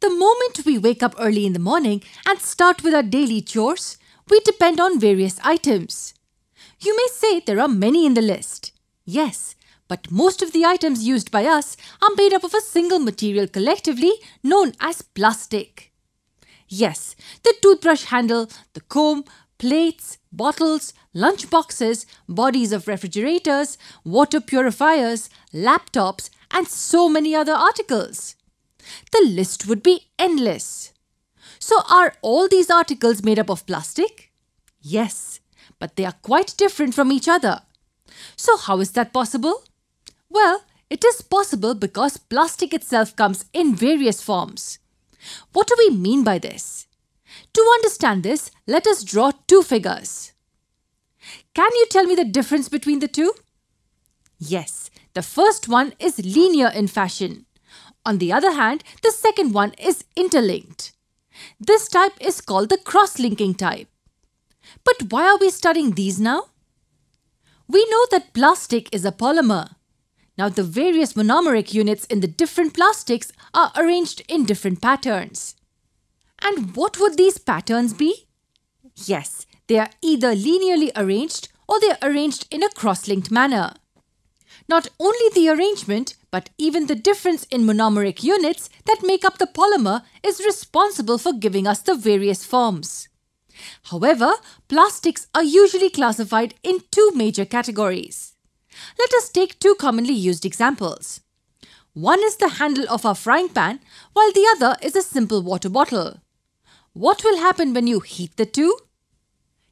The moment we wake up early in the morning and start with our daily chores, we depend on various items. You may say there are many in the list. Yes, but most of the items used by us are made up of a single material collectively known as plastic. Yes, the toothbrush handle, the comb, plates, bottles, lunch boxes, bodies of refrigerators, water purifiers, laptops, and so many other articles. The list would be endless. So are all these articles made up of plastic? Yes, but they are quite different from each other. So how is that possible? Well, it is possible because plastic itself comes in various forms. What do we mean by this? To understand this, let us draw two figures. Can you tell me the difference between the two? Yes, the first one is linear in fashion. On the other hand, the second one is interlinked. This type is called the cross-linking type. But why are we studying these now? We know that plastic is a polymer. Now the various monomeric units in the different plastics are arranged in different patterns. And what would these patterns be? Yes, they are either linearly arranged or they are arranged in a cross-linked manner. Not only the arrangement, but even the difference in monomeric units that make up the polymer is responsible for giving us the various forms. However, plastics are usually classified in two major categories. Let us take two commonly used examples. One is the handle of our frying pan, while the other is a simple water bottle. What will happen when you heat the two?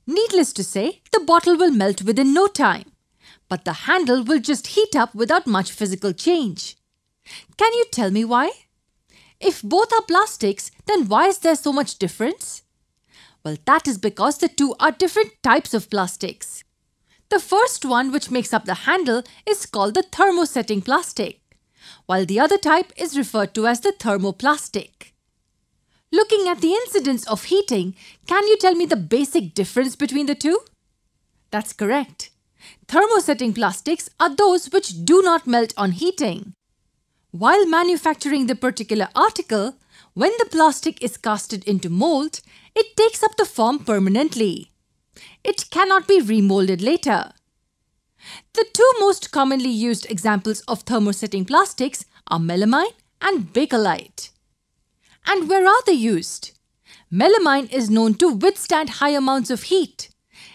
Needless to say, the bottle will melt within no time but the handle will just heat up without much physical change. Can you tell me why? If both are plastics, then why is there so much difference? Well, that is because the two are different types of plastics. The first one, which makes up the handle, is called the thermosetting plastic, while the other type is referred to as the thermoplastic. Looking at the incidence of heating, can you tell me the basic difference between the two? That's correct. Thermosetting plastics are those which do not melt on heating. While manufacturing the particular article, when the plastic is casted into mold, it takes up the form permanently. It cannot be remolded later. The two most commonly used examples of thermosetting plastics are melamine and bakelite. And where are they used? Melamine is known to withstand high amounts of heat.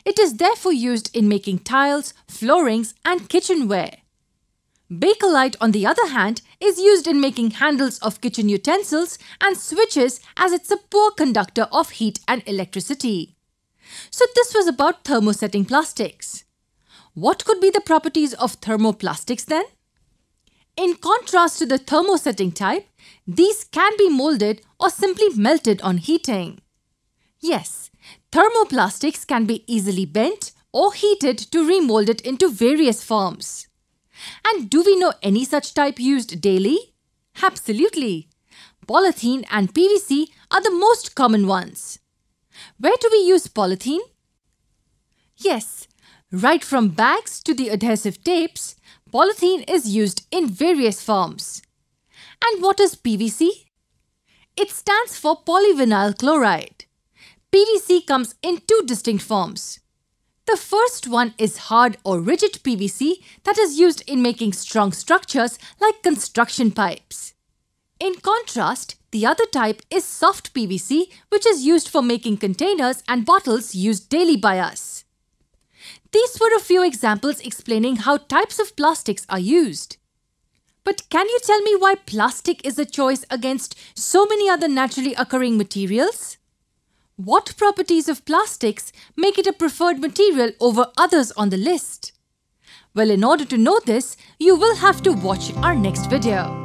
It is therefore used in making tiles, floorings and kitchenware. Bakelite, on the other hand, is used in making handles of kitchen utensils and switches as it's a poor conductor of heat and electricity. So this was about thermosetting plastics. What could be the properties of thermoplastics then? In contrast to the thermosetting type, these can be molded or simply melted on heating. Yes, Thermoplastics can be easily bent or heated to remold it into various forms. And do we know any such type used daily? Absolutely. Polythene and PVC are the most common ones. Where do we use polythene? Yes, right from bags to the adhesive tapes, polythene is used in various forms. And what is PVC? It stands for polyvinyl chloride. PVC comes in two distinct forms. The first one is hard or rigid PVC that is used in making strong structures like construction pipes. In contrast, the other type is soft PVC which is used for making containers and bottles used daily by us. These were a few examples explaining how types of plastics are used. But can you tell me why plastic is a choice against so many other naturally occurring materials? What properties of plastics make it a preferred material over others on the list? Well, in order to know this, you will have to watch our next video.